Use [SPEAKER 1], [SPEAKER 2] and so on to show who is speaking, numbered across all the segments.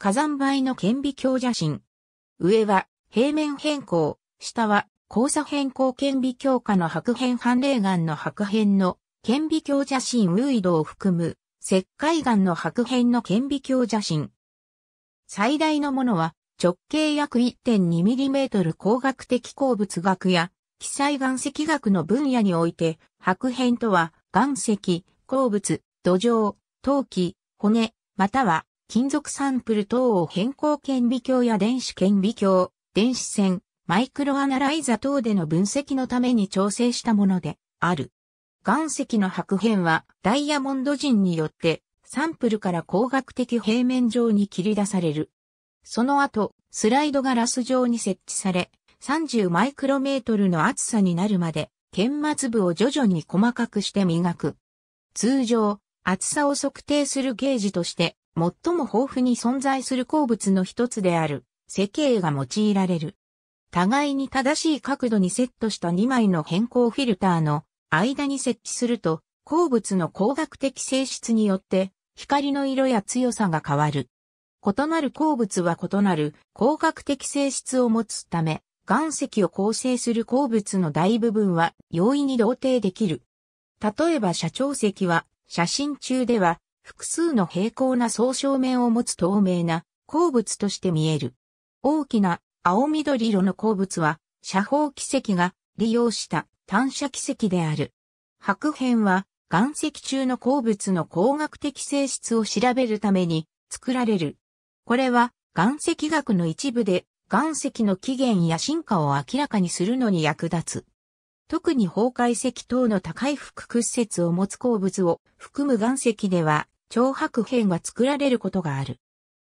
[SPEAKER 1] 火山灰の顕微鏡写真。上は平面変更、下は交差変更顕微鏡下の白片反例岩の白片の顕微鏡写真ウイドを含む石灰岩の白片の顕微鏡写真。最大のものは直径約 1.2mm 光学的鉱物学や記載岩石学の分野において白片とは岩石、鉱物、土壌、陶器、骨、または金属サンプル等を変更顕微鏡や電子顕微鏡、電子線、マイクロアナライザ等での分析のために調整したものである。岩石の白片はダイヤモンド人によってサンプルから光学的平面上に切り出される。その後、スライドガラス状に設置され、30マイクロメートルの厚さになるまで、研末部を徐々に細かくして磨く。通常、厚さを測定するゲージとして、最も豊富に存在する鉱物の一つである、石英が用いられる。互いに正しい角度にセットした2枚の変更フィルターの間に設置すると、鉱物の光学的性質によって光の色や強さが変わる。異なる鉱物は異なる光学的性質を持つため、岩石を構成する鉱物の大部分は容易に同定できる。例えば社長石は写真中では複数の平行な総正面を持つ透明な鉱物として見える。大きな青緑色の鉱物は、斜方奇跡が利用した単射奇跡である。白片は岩石中の鉱物の工学的性質を調べるために作られる。これは岩石学の一部で岩石の起源や進化を明らかにするのに役立つ。特に崩壊石等の高い複屈折を持つ鉱物を含む岩石では超白片は作られることがある。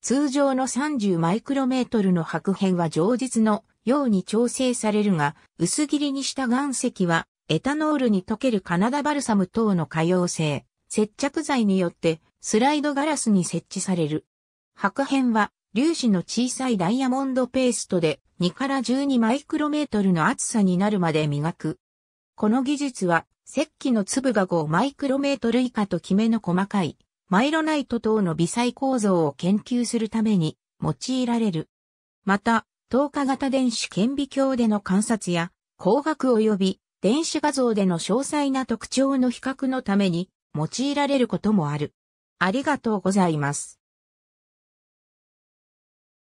[SPEAKER 1] 通常の30マイクロメートルの白片は上日のように調整されるが、薄切りにした岩石はエタノールに溶けるカナダバルサム等の可用性、接着剤によってスライドガラスに設置される。白片は粒子の小さいダイヤモンドペーストで2から12マイクロメートルの厚さになるまで磨く。この技術は石器の粒が5マイクロメートル以下ときめの細かいマイロナイト等の微細構造を研究するために用いられる。また、透過型電子顕微鏡での観察や、光学及び電子画像での詳細な特徴の比較のために用いられることもある。ありがとうございます。